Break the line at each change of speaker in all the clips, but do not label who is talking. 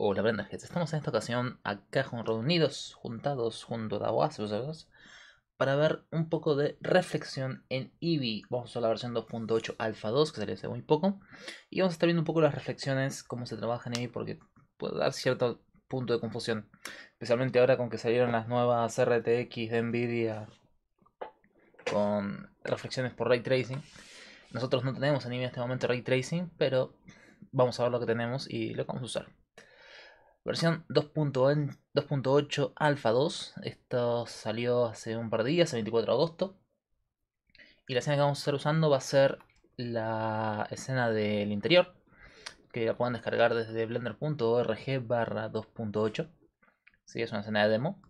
Hola oh, Brenda estamos en esta ocasión acá reunidos, juntados junto a ¿sabes? para ver un poco de reflexión en Eevee. Vamos a usar la versión 2.8 Alpha 2, que salió hace muy poco, y vamos a estar viendo un poco las reflexiones, cómo se trabaja en Eevee, porque puede dar cierto punto de confusión, especialmente ahora con que salieron las nuevas RTX de Nvidia con reflexiones por ray tracing. Nosotros no tenemos en Eevee en este momento ray tracing, pero vamos a ver lo que tenemos y lo vamos a usar. Versión 2.8 Alpha 2. Esto salió hace un par de días, el 24 de agosto. Y la escena que vamos a estar usando va a ser la escena del interior. Que la pueden descargar desde blender.org barra 2.8. Si, es una escena de demo.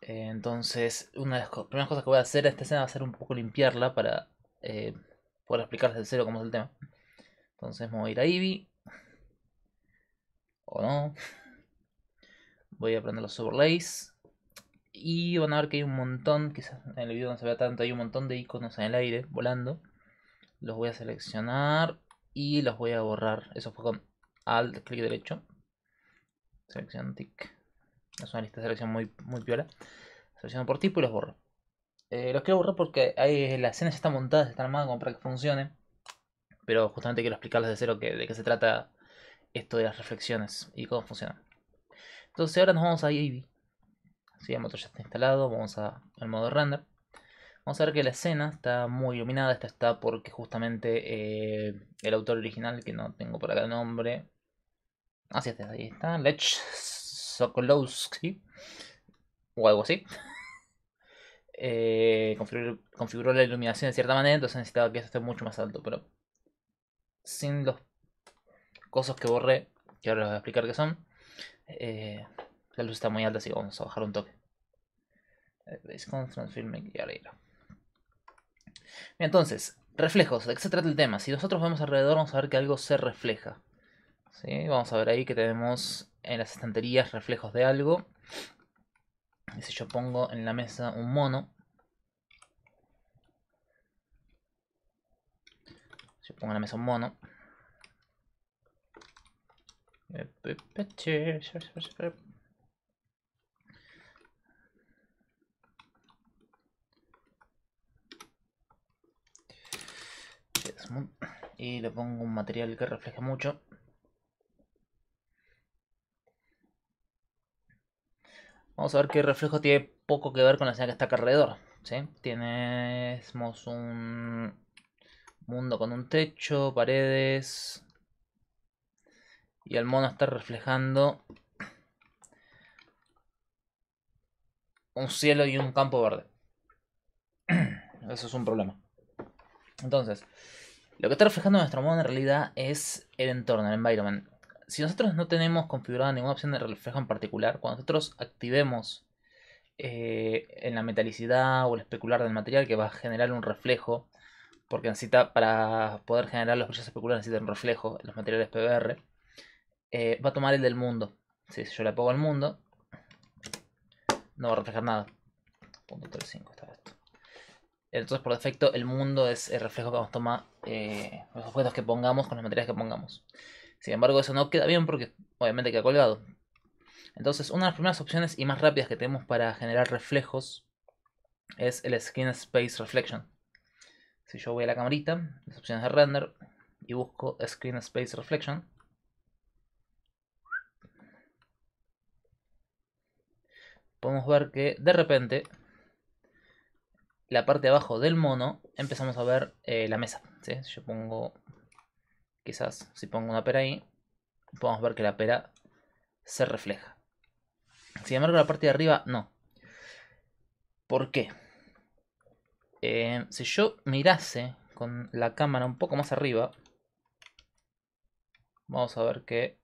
Eh, entonces, una de las primeras cosas que voy a hacer a esta escena va a ser un poco limpiarla para eh, poder explicar desde cero cómo es el tema. Entonces, me voy a ir a Eevee o no. Voy a prender los overlays. Y van a ver que hay un montón, quizás en el video no se vea tanto, hay un montón de iconos en el aire volando. Los voy a seleccionar y los voy a borrar. Eso fue con Alt, clic derecho. Selección tick, Es una lista de selección muy, muy piola. Selecciono por tipo y los borro. Eh, los quiero borrar porque ahí la escena ya está montada, está armada como para que funcione. Pero justamente quiero explicarles de cero que, de qué se trata esto de las reflexiones y cómo funciona. Entonces ahora nos vamos a Eevee. Si el motor ya está instalado, vamos a, al modo render. Vamos a ver que la escena está muy iluminada. Esta está porque justamente eh, el autor original, que no tengo por acá el nombre. Así ah, está, ahí está. Lech Sokolowski. O algo así. Eh, configuró, configuró, la iluminación de cierta manera, entonces necesitaba que esto esté mucho más alto. Pero sin los cosas que borré, que ahora les voy a explicar qué son. Eh, la luz está muy alta, así que vamos a bajar un toque. Eh, y Bien, entonces, reflejos, ¿de qué se trata el tema? Si nosotros vemos alrededor, vamos a ver que algo se refleja. ¿sí? Vamos a ver ahí que tenemos en las estanterías reflejos de algo. Y si yo pongo en la mesa un mono. Si yo pongo en la mesa un mono. Y le pongo un material que refleje mucho. Vamos a ver qué reflejo tiene poco que ver con la escena que está acá alrededor. ¿sí? Tenemos un mundo con un techo, paredes, y el mono está reflejando un cielo y un campo verde. Eso es un problema. Entonces, lo que está reflejando nuestro mono en realidad es el entorno, el environment. Si nosotros no tenemos configurada ninguna opción de reflejo en particular, cuando nosotros activemos eh, en la metalicidad o el especular del material que va a generar un reflejo, porque necesita para poder generar los brillos especulares necesita un reflejo en los materiales PBR, eh, va a tomar el del mundo. si yo le pongo el mundo, no va a reflejar nada. esto. Entonces, por defecto, el mundo es el reflejo que vamos tomar eh, los objetos que pongamos con los materiales que pongamos. Sin embargo, eso no queda bien porque obviamente queda colgado. Entonces, una de las primeras opciones y más rápidas que tenemos para generar reflejos es el Screen Space Reflection. Si yo voy a la camarita, las opciones de render, y busco Screen Space Reflection, podemos ver que de repente la parte de abajo del mono empezamos a ver eh, la mesa. si Yo pongo, quizás si pongo una pera ahí, podemos ver que la pera se refleja. Sin embargo, la parte de arriba no. ¿Por qué? Eh, si yo mirase con la cámara un poco más arriba, vamos a ver que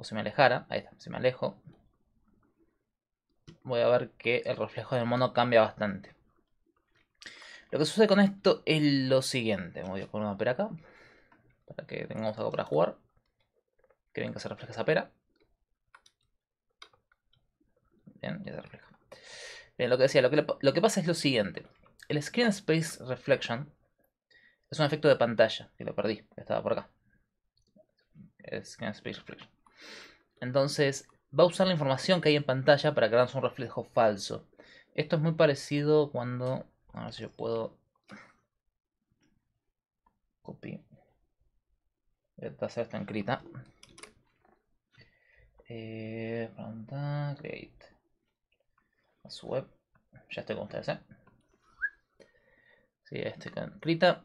O si me alejara. Ahí está, si me alejo. Voy a ver que el reflejo del mono cambia bastante. Lo que sucede con esto es lo siguiente. Voy a poner una pera acá. Para que tengamos algo para jugar. Que bien que se refleja esa pera. Bien, ya se refleja. Bien, lo que decía, lo que, lo que pasa es lo siguiente. El Screen Space Reflection es un efecto de pantalla. Que lo perdí, estaba por acá. screen Space Reflection. Entonces va a usar la información que hay en pantalla para crear un reflejo falso. Esto es muy parecido cuando... A ver si yo puedo... Copy. a esta encrita. Eh, create. A su web. Ya estoy con ustedes, ¿eh? Sí, este con encrita.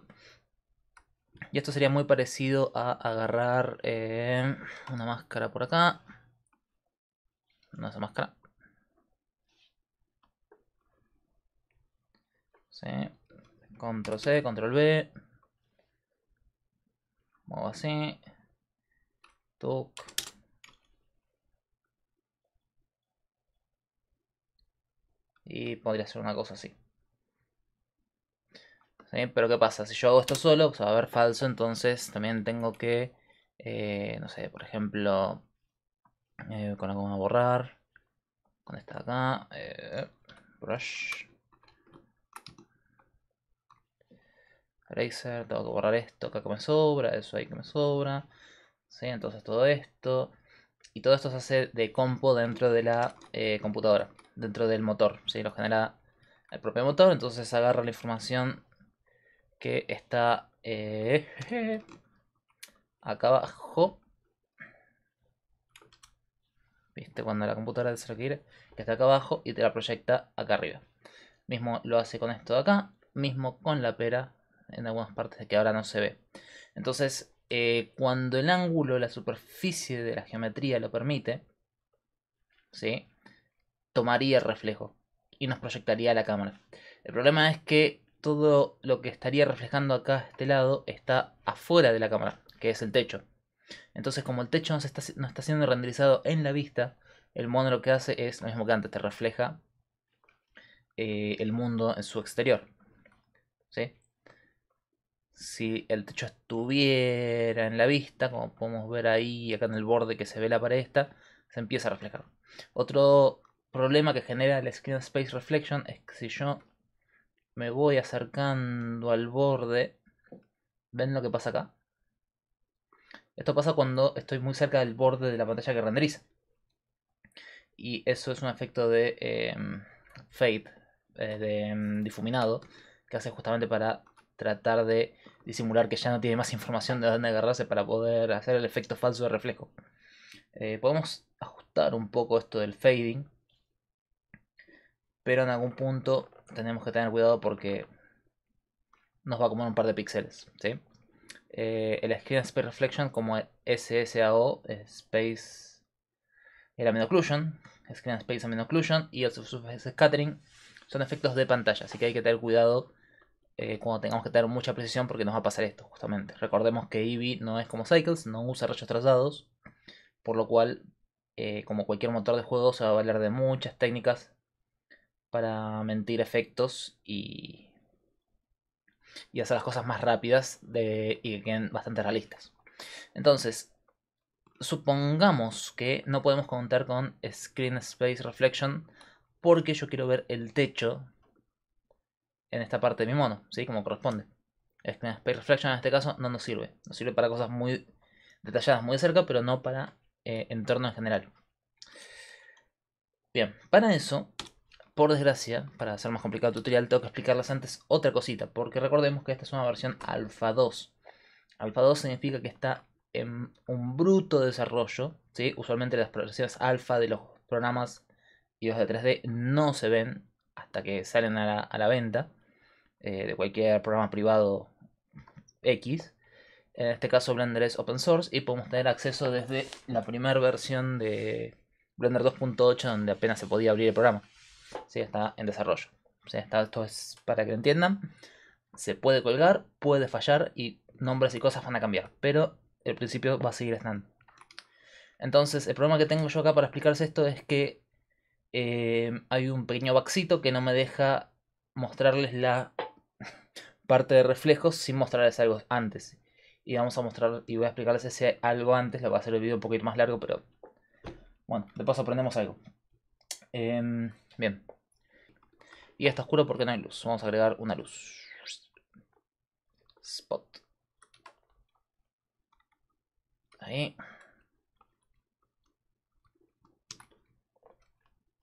Y esto sería muy parecido a agarrar eh, una máscara por acá. Una máscara. Sí. Control C, control B. Muevo así. Toc. Y podría ser una cosa así. Pero ¿qué pasa? Si yo hago esto solo, pues va a haber falso, entonces también tengo que, eh, no sé, por ejemplo, eh, con la a borrar, con esta acá, eh, brush, eraser, tengo que borrar esto acá que me sobra, eso ahí que me sobra, ¿sí? Entonces todo esto, y todo esto se hace de compo dentro de la eh, computadora, dentro del motor, ¿sí? Lo genera el propio motor, entonces agarra la información que está eh, acá abajo. ¿Viste? Cuando la computadora te lo quiere, que está acá abajo y te la proyecta acá arriba. Mismo lo hace con esto de acá, mismo con la pera en algunas partes de que ahora no se ve. Entonces, eh, cuando el ángulo, la superficie de la geometría lo permite, ¿sí? tomaría el reflejo y nos proyectaría a la cámara. El problema es que todo lo que estaría reflejando acá este lado está afuera de la cámara, que es el techo. Entonces como el techo no, está, siendo renderizado en la vista, el mono lo que hace es lo mismo que antes, te refleja eh, el mundo en su exterior. Si el techo estuviera en la vista, como podemos ver ahí, acá en el borde que se ve la pared esta, se empieza a reflejar. Otro problema que genera el Screen Space Reflection es que si yo me voy acercando al borde. ¿Ven lo que pasa acá? Esto pasa cuando estoy muy cerca del borde de la pantalla que renderiza. Y eso es un efecto de em, fade, eh, de em, difuminado, que hace justamente para tratar de disimular que ya no tiene más información de dónde agarrarse para poder hacer el efecto falso de reflejo. Eh, podemos ajustar un poco esto del fading, pero en algún punto tenemos que tener cuidado porque nos va a comer un par de píxeles. ¿sí? Eh, el Screen Space Reflection como SSAO, Space, el Amino Occlusion, Screen Space Amino Occlusion y el Subsurface Scattering son efectos de pantalla, así que hay que tener cuidado eh, cuando tengamos que tener mucha precisión porque nos va a pasar esto justamente. Recordemos que Eevee no es como Cycles, no usa rayos trazados, por lo cual, eh, como cualquier motor de juego, se va a valer de muchas técnicas para mentir efectos y, y hacer las cosas más rápidas de, y que queden bastante realistas. Entonces, supongamos que no podemos contar con Screen Space Reflection porque yo quiero ver el techo en esta parte de mi mono, ¿sí? Como corresponde. Screen Space Reflection en este caso no nos sirve. Nos sirve para cosas muy detalladas muy de cerca, pero no para eh, entorno en general. Bien, para eso por desgracia, para hacer más complicado el tutorial, tengo que explicarles antes otra cosita, porque recordemos que esta es una versión alfa 2. Alfa 2 significa que está en un bruto desarrollo, ¿sí? usualmente las versiones alfa de los programas iOS de 3D no se ven hasta que salen a la, venta eh, de cualquier programa privado X. En este caso Blender es open source y podemos tener acceso desde la primera versión de Blender 2.8 donde apenas se podía abrir el programa si está en desarrollo. está, esto es para que lo entiendan. Se puede colgar, puede fallar y nombres y cosas van a cambiar, pero el principio va a seguir estando. Entonces, el problema que tengo yo acá para explicarles esto es que eh, hay un pequeño baxito que no me deja mostrarles la parte de reflejos sin mostrarles algo antes. Y vamos a mostrar y voy a explicarles ese algo antes, lo voy va a hacer el video un poquito más largo, pero bueno, de paso aprendemos algo. Em, Bien. Y está oscuro porque no hay luz. Vamos a agregar una luz. Spot. Ahí.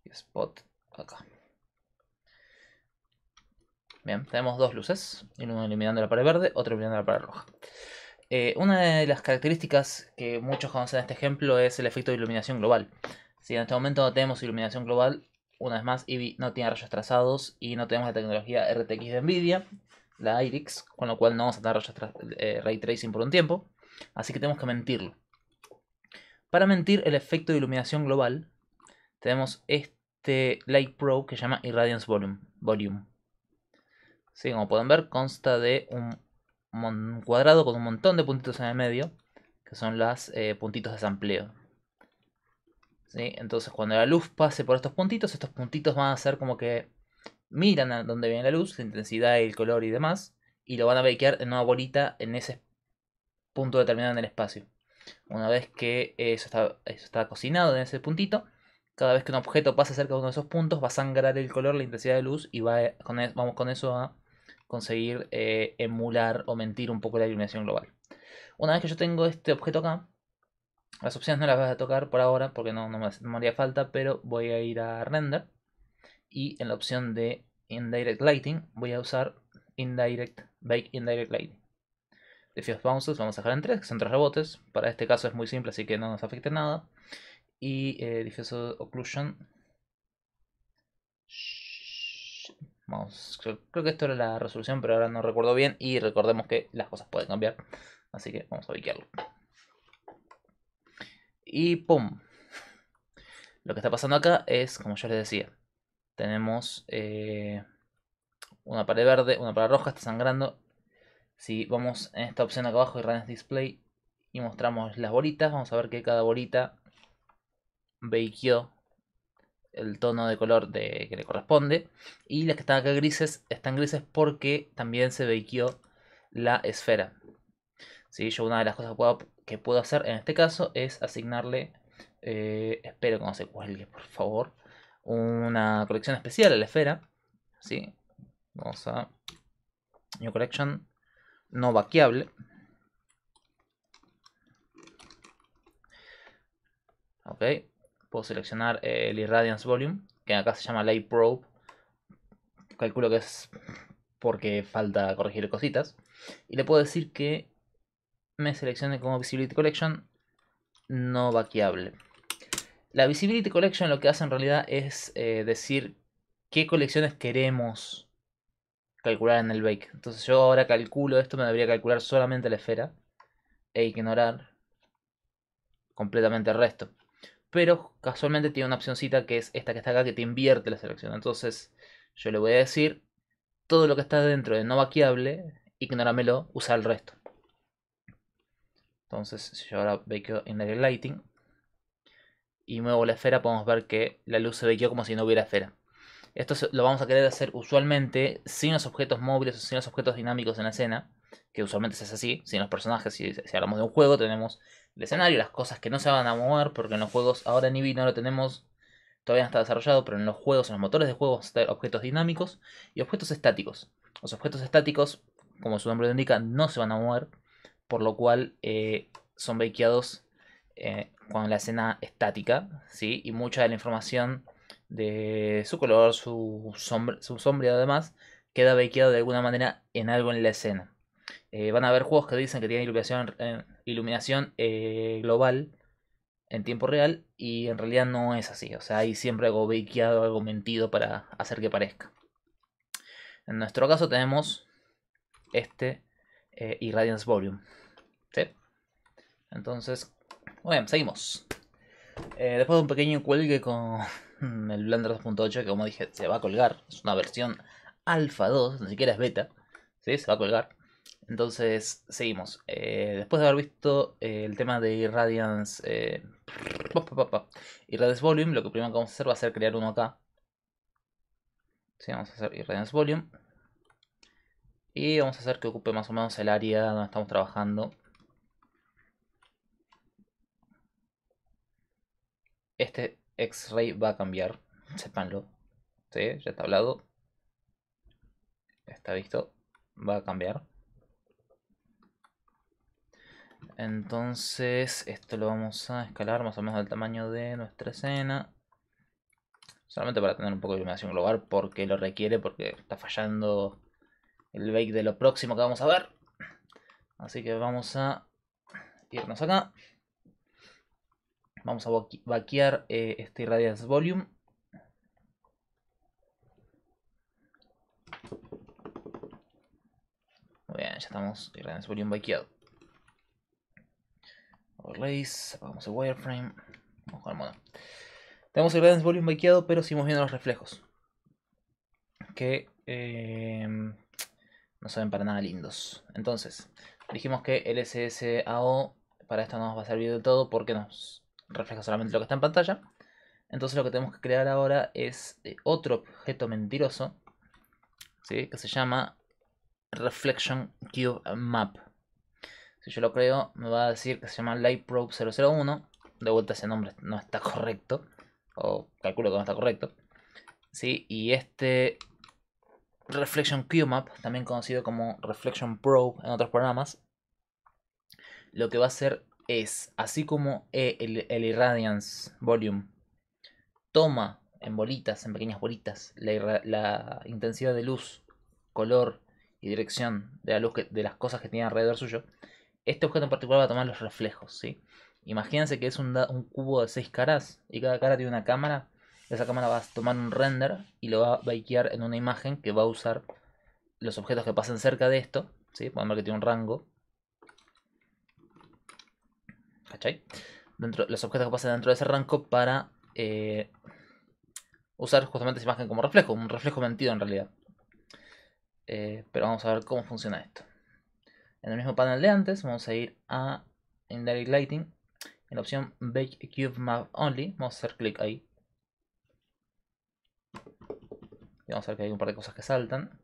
Y spot acá. Bien, tenemos dos luces. Una iluminando la pared verde, otra iluminando la pared roja. Eh, una de las características que muchos conocen en este ejemplo es el efecto de iluminación global. Si en este momento no tenemos iluminación global, una vez más, Eevee no tiene rayos trazados y no tenemos la tecnología RTX de Nvidia, la IRIX, con lo cual no vamos a tener eh, ray tracing por un tiempo. Así que tenemos que mentirlo. Para mentir el efecto de iluminación global, tenemos este Light Pro que se llama Irradiance Volume. Volume. Sí, como pueden ver, consta de un, cuadrado con un montón de puntitos en el medio, que son los eh, puntitos de sampleo. Entonces cuando la luz pase por estos puntitos, estos puntitos van a ser como que miran a dónde viene la luz, la intensidad, el color y demás, y lo van a bequear en una bolita en ese punto determinado en el espacio. Una vez que eso está, cocinado en ese puntito, cada vez que un objeto pase cerca de uno de esos puntos, va a sangrar el color, la intensidad de luz y va eh, e, vamos con eso a conseguir eh, emular o mentir un poco la iluminación global. Una vez que yo tengo este objeto acá, las opciones no las vas a tocar por ahora porque no, me, haría falta, pero voy a ir a render y en la opción de Indirect Lighting voy a usar Indirect Bake Indirect Lighting. Diffuse Bounces vamos a dejar en 3, que son 3 rebotes. Para este caso es muy simple, así que no nos afecte nada. Y eh, Diffuse Occlusion. Vamos, creo que esto era la resolución, pero ahora no recuerdo bien. Y recordemos que las cosas pueden cambiar. Así que vamos a biquearlo. Y ¡pum! Lo que está pasando acá es, como yo les decía, tenemos eh, una pared verde, una pared roja, está sangrando. Si vamos en esta opción acá abajo y RANES Display y mostramos las bolitas, vamos a ver que cada bolita vequió el tono de color de, que le corresponde. Y las que están acá grises están grises porque también se vequió la esfera. si Yo una de las cosas que puedo que puedo hacer en este caso es asignarle, eh, espero que no se cuelgue por favor, una colección especial a la esfera. ¿sí? Vamos a New Collection, no vaqueable. Ok, puedo seleccionar el Irradiance Volume, que acá se llama Light Probe. Calculo que es porque falta corregir cositas. Y le puedo decir que me seleccione como Visibility Collection no vaqueable. La Visibility Collection lo que hace en realidad es eh, decir qué colecciones queremos calcular en el bake. Entonces yo ahora calculo esto, me debería calcular solamente la esfera e ignorar completamente el resto. Pero casualmente tiene una opcióncita que es esta que está acá que te invierte la selección. Entonces yo le voy a decir todo lo que está dentro de no vaqueable, ignóramelo, usa el resto. Entonces, si yo ahora bakeo en el lighting y muevo la esfera, podemos ver que la luz se bequeó como si no hubiera esfera. Esto lo vamos a querer hacer usualmente sin los objetos móviles o sin los objetos dinámicos en la escena, que usualmente se hace así, sin los personajes. Si, hablamos de un juego, tenemos el escenario, las cosas que no se van a mover, porque en los juegos ahora en Eevee no lo tenemos, todavía no está desarrollado, pero en los juegos, en los motores de juegos, están objetos dinámicos y objetos estáticos. Los objetos estáticos, como su nombre lo indica, no se van a mover por lo cual eh, son bakeados eh, con la escena estática, ¿sí? Y mucha de la información de su color, su, sombra, su demás además, queda bakeado de alguna manera en algo en la escena. Eh, van a haber juegos que dicen que tienen iluminación, global en tiempo real y en realidad no es así. O sea, hay siempre algo bakeado, algo mentido para hacer que parezca. En nuestro caso tenemos este Irradiance Volume. Sí. Entonces, bueno, seguimos. Eh, después de un pequeño cuelgue con el Blender 2.8, que como dije, se va a colgar. Es una versión alfa 2, ni siquiera es beta. ¿sí? Se va a colgar. Entonces, seguimos. Eh, después de haber visto eh, el tema de Irradiance, Irradiance Volume, lo que primero que vamos a hacer va a ser crear uno acá. Sí, vamos a hacer Irradiance Volume. Y vamos a hacer que ocupe más o menos el área donde estamos trabajando. Este X-Ray va a cambiar, sepanlo, ¿Sí? Ya está hablado. Está visto. Va a cambiar. Entonces, esto lo vamos a escalar más o menos al tamaño de nuestra escena. Solamente para tener un poco de iluminación global, porque lo requiere, porque está fallando el bake de lo próximo que vamos a ver. Así que vamos a irnos acá. Vamos a vaquear eh, este Irradiance Volume. Muy bien, ya estamos Irradiance Volume vaqueado. Overlays, apagamos el wireframe. Vamos con el mono. Tenemos Irradiance Volume vaqueado, pero seguimos viendo los reflejos. Que em, no saben para nada lindos. Entonces, dijimos que el SSAO para esto no nos va a servir de todo porque nos refleja solamente lo que está en pantalla. Entonces lo que tenemos que crear ahora es eh, otro objeto mentiroso, ¿sí? que se llama Reflection Cube Map. Si yo lo creo, me va a decir que se llama Light Probe 001. De vuelta ese nombre no está correcto, o calculo que no está correcto. ¿sí? Y este Reflection Cube Map, también conocido como Reflection Probe en otros programas, lo que va a hacer es, así como e, el, irradiance volume toma en bolitas, en pequeñas bolitas, la, intensidad de luz, color y dirección de la luz de las cosas que tiene alrededor suyo, este objeto en particular va a tomar los reflejos, ¿sí? Imagínense que es un, cubo de seis caras y cada cara tiene una cámara. Esa cámara va a tomar un render y lo va a bakear en una imagen que va a usar los objetos que pasen cerca de esto. ¿sí? Pueden ver que tiene un rango ¿Cachai? los objetos que pasan dentro de ese rango para eh, usar justamente esa imagen como reflejo, un reflejo mentido en realidad. Eh, pero vamos a ver cómo funciona esto. En el mismo panel de antes vamos a ir a Indirect Lighting. En la opción Bake Cube Map Only vamos a hacer clic ahí. Y vamos a ver que hay un par de cosas que saltan.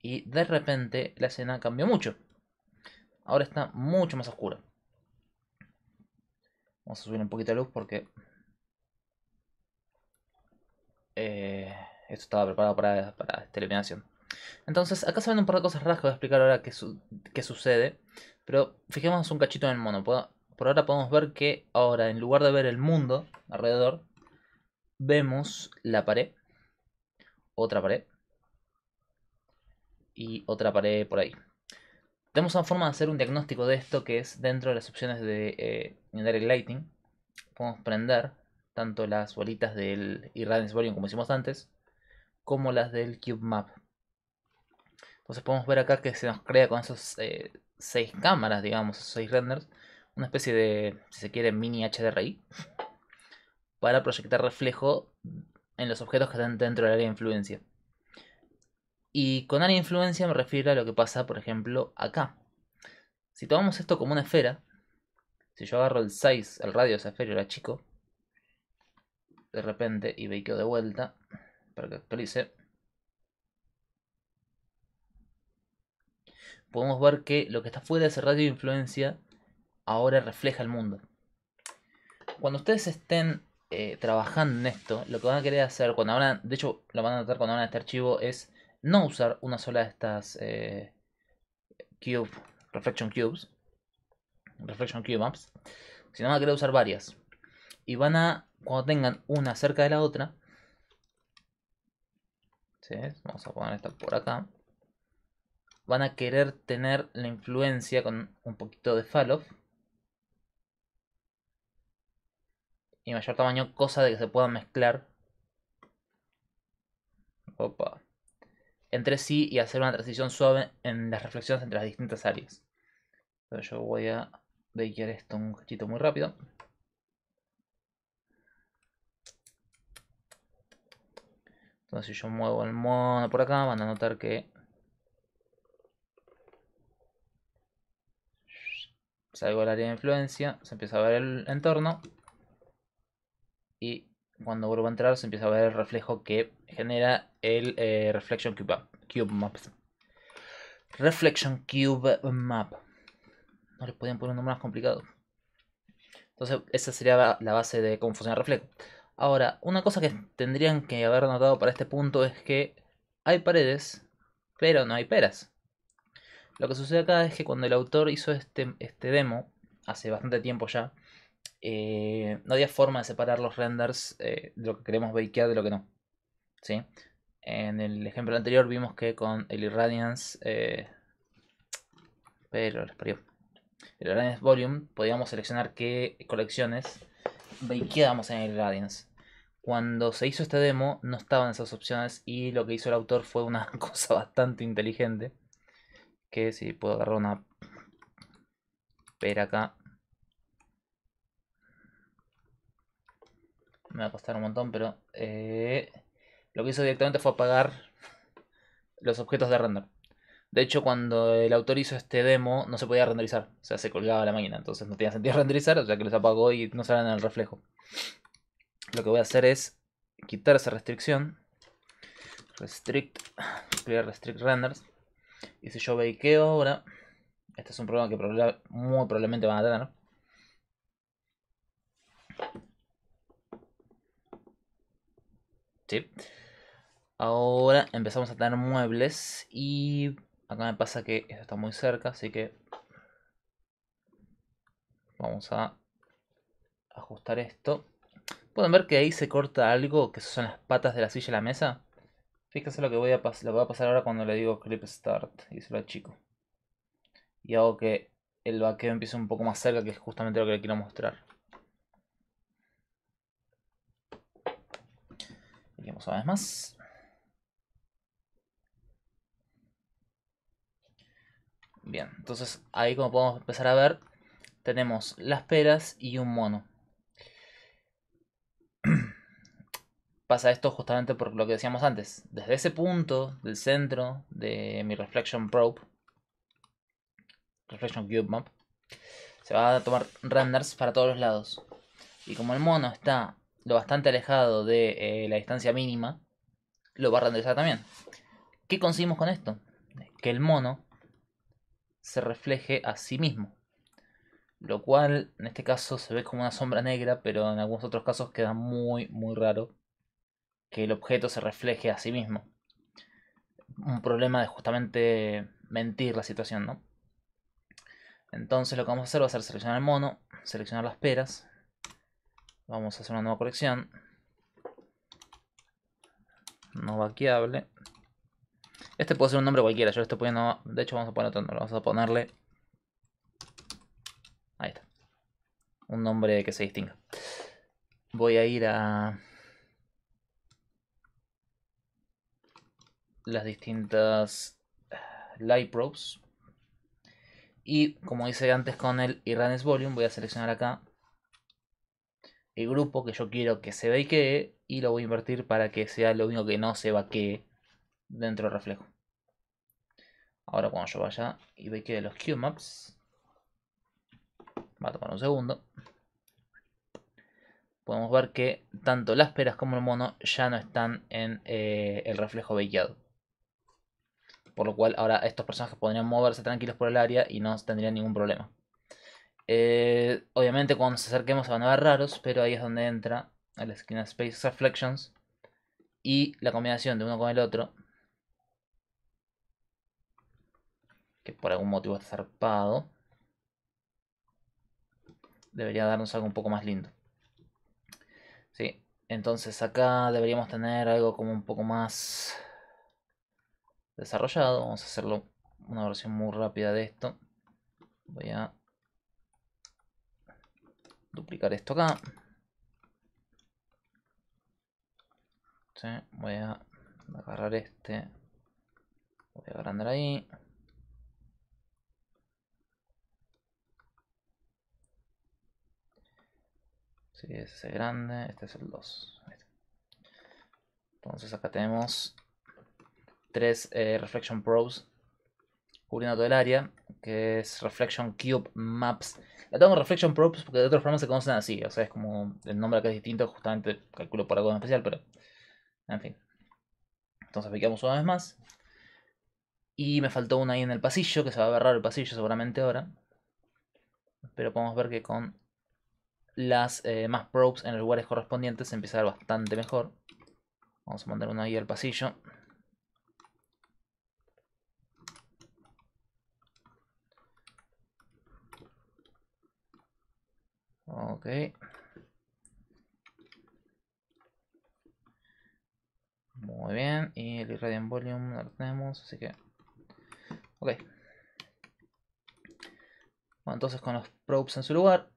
Y de repente la escena cambió mucho. Ahora está mucho más oscura. Vamos a subir un poquito de luz porque... Eh, esto estaba preparado para, para, esta eliminación. Entonces, acá se ven un par de cosas raras que voy a explicar ahora qué, sucede. Pero fijémonos un cachito en el mono. por ahora podemos ver que ahora, en lugar de ver el mundo alrededor, vemos la pared. Otra pared. Y otra pared por ahí. Tenemos una forma de hacer un diagnóstico de esto que es dentro de las opciones de eh, en Direct Lighting, podemos prender tanto las bolitas del Irradiance Volume como hicimos antes, como las del Cube Map. Entonces podemos ver acá que se nos crea con esas eh, seis cámaras, digamos, esos seis renders, una especie de, si se quiere, mini HDRI, para proyectar reflejo en los objetos que están dentro del área de influencia. Y con área de influencia me refiero a lo que pasa, por ejemplo, acá. Si tomamos esto como una esfera, si yo agarro el 6, el radio de inferior era chico. De repente y que de vuelta. Para que actualice. Podemos ver que lo que está fuera de ese radio de influencia ahora refleja el mundo. Cuando ustedes estén eh, trabajando en esto, lo que van a querer hacer cuando de hecho lo van a notar cuando a este archivo, es no usar una sola de estas eh, cube, reflection cubes, Reflection Cube Maps, si no van a querer usar varias. Y van a, cuando tengan una cerca de la otra, vamos a poner esta por acá, van a querer tener la influencia con un poquito de falloff. Y mayor tamaño, cosa de que se puedan mezclar. Opa entre sí y hacer una transición suave en las reflexiones entre las distintas áreas. Entonces yo voy a de esto un cachito muy rápido. Entonces si yo muevo el mono por acá, van a notar que salgo al área de influencia, se empieza a ver el entorno y cuando vuelvo a entrar se empieza a ver el reflejo que genera el eh, Reflection Cube, Map. Reflection Cube Map no les podían poner un nombre más complicado. Entonces, esa sería la base de cómo funciona el reflejo. Ahora, una cosa que tendrían que haber notado para este punto es que hay paredes, pero no hay peras. Lo que sucede acá es que cuando el autor hizo este, este demo, hace bastante tiempo ya, eh, no había forma de separar los renders eh, de lo que queremos bakear de lo que no. ¿Sí? En el ejemplo anterior vimos que con el Irradiance... Eh, pero les parió el Radiance Volume, podíamos seleccionar qué colecciones quedamos en el Radiance. Cuando se hizo este demo no estaban esas opciones y lo que hizo el autor fue una cosa bastante inteligente. Que si puedo agarrar una pera acá. Me va a costar un montón, pero eh, lo que hizo directamente fue apagar los objetos de render. De hecho, cuando el autor hizo este demo, no se podía renderizar. O sea, se colgaba la máquina. Entonces no tenía sentido renderizar, o sea que los apagó y no salen en el reflejo. Lo que voy a hacer es quitar esa restricción. Restrict, clear restrict renders. Y si yo bakeo ahora, este es un problema que muy probablemente van a tener. Sí. Ahora empezamos a tener muebles y Acá me pasa que esto está muy cerca, así que vamos a ajustar esto. Pueden ver que ahí se corta algo, que son las patas de la silla y la mesa. Fíjense lo que voy a, a pasar ahora cuando le digo clip start y se lo achico. Y hago que el vaqueo empiece un poco más cerca, que es justamente lo que le quiero mostrar. Y vamos una vez más. Bien, entonces ahí como podemos empezar a ver, tenemos las peras y un mono. Pasa esto justamente por lo que decíamos antes. Desde ese punto del centro de mi Reflection Probe, Reflection Cube Map, se va a tomar renders para todos los lados. Y como el mono está lo bastante alejado de eh, la distancia mínima, lo va a renderizar también. ¿Qué conseguimos con esto? Que el mono se refleje a sí mismo. Lo cual en este caso se ve como una sombra negra, pero en algunos otros casos queda muy, muy raro que el objeto se refleje a sí mismo. Un problema de justamente mentir la situación, ¿no? Entonces lo que vamos a hacer va a ser seleccionar el mono, seleccionar las peras. Vamos a hacer una nueva colección. No vaqueable. Este puede ser un nombre cualquiera. Yo le estoy poniendo. De hecho, vamos a poner otro nombre. Vamos a ponerle. Ahí está. Un nombre que se distinga. Voy a ir a. Las distintas eh, Light Probes. Y como hice antes con el Irranes Volume, voy a seleccionar acá el grupo que yo quiero que se vaquee y lo voy a invertir para que sea lo único que no se vaquee dentro del reflejo. Ahora cuando yo vaya y ve que los QMaps, va a tomar un segundo, podemos ver que tanto las peras como el mono ya no están en eh, el reflejo veillado. Por lo cual ahora estos personajes podrían moverse tranquilos por el área y no tendrían ningún problema. Eh, obviamente cuando se acerquemos se van a ver raros, pero ahí es donde entra la Skin Space Reflections. Y la combinación de uno con el otro que por algún motivo está zarpado, debería darnos algo un poco más lindo. Sí, entonces acá deberíamos tener algo como un poco más desarrollado. Vamos a hacerlo una versión muy rápida de esto. Voy a duplicar esto acá. voy a agarrar este. Voy a agrandar ahí. Sí, ese es grande, este es el 2. Entonces acá tenemos tres eh, Reflection Probes cubriendo todo el área, que es Reflection Cube Maps. La tengo Reflection Probes pues, porque de otros formas se conocen así, o sea, es como el nombre acá es distinto, justamente calculo por algo en especial, pero en fin. Entonces aplicamos una vez más. Y me faltó una ahí en el pasillo, que se va a agarrar el pasillo seguramente ahora. Pero podemos ver que con las eh, más probes en los lugares correspondientes se empieza bastante mejor. Vamos a mandar una ahí al pasillo. Ok. Muy bien. Y el Irradiant Volume lo tenemos, así que... Ok. Bueno, entonces con los probes en su lugar,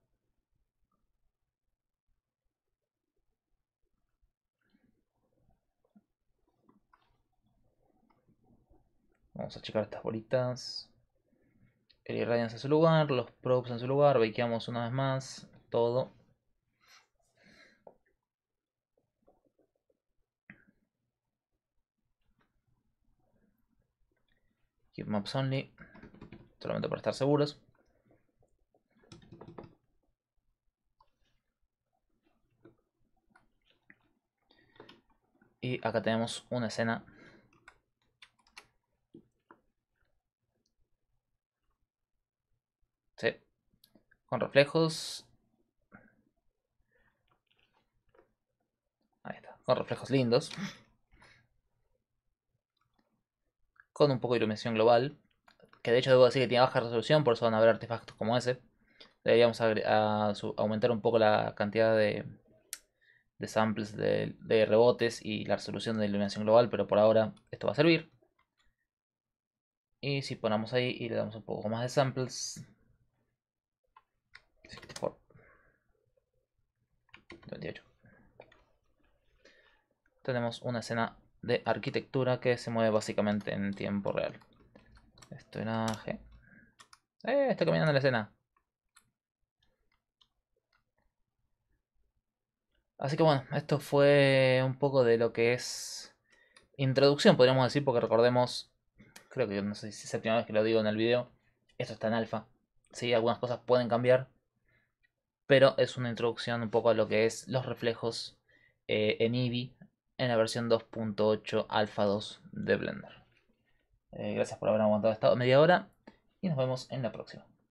Vamos a checar estas bolitas. El irradiance en su lugar, los probes en su lugar, bakeamos una vez más, todo. Keep maps only, solamente para estar seguros. Y acá tenemos una escena Con reflejos. Ahí está. Con reflejos lindos. Con un poco de iluminación global. Que de hecho debo decir que tiene baja resolución, por eso van a haber artefactos como ese. Deberíamos aumentar un poco la cantidad de, samples de, de rebotes y la resolución de iluminación global, pero por ahora esto va a servir. Y si ponemos ahí y le damos un poco más de samples, 28. Tenemos una escena de arquitectura que se mueve básicamente en tiempo real. Esto era G. ¡Eh! Está caminando la escena. Así que bueno, esto fue un poco de lo que es introducción, podríamos decir, porque recordemos, creo que no sé si es la séptima vez que lo digo en el video, esto está en alfa. Sí, algunas cosas pueden cambiar, pero es una introducción un poco a lo que es los reflejos eh, en Eevee en la versión 2.8 Alpha 2 de Blender. Eh, gracias por haber aguantado esta media hora y nos vemos en la próxima.